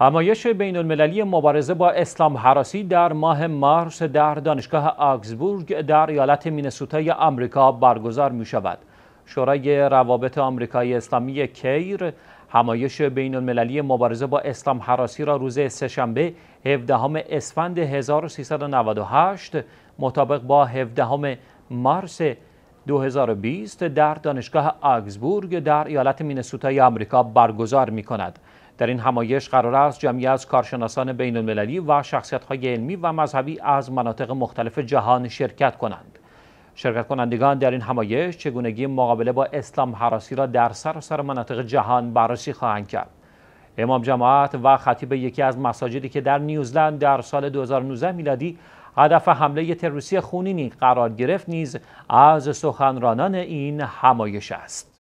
همایش بین المللی مبارزه با اسلام حراسی در ماه مارس در دانشگاه آگزبورگ در ایالت مینسوتای آمریکا برگزار می شود. شورای روابط آمریکای اسلامی کیر همایش بین المللی مبارزه با اسلام حراسی را روز سهشنبه 17 اسفند 1398 مطابق با 17 مارس 2020 در دانشگاه آگزبورگ در ایالت مینسوتای آمریکا برگزار می کند. در این همایش قرار است جمعی از کارشناسان بین المللی و شخصیت های علمی و مذهبی از مناطق مختلف جهان شرکت کنند. شرکت کنندگان در این همایش چگونگی مقابله با اسلام حراسی را در سراسر سر مناطق جهان بررسی خواهند کرد. امام جماعت و خطیب یکی از مساجدی که در نیوزلند در سال 2019 میلادی هدف حمله تروریستی خونینی قرار گرفت نیز از سخنرانان این همایش است.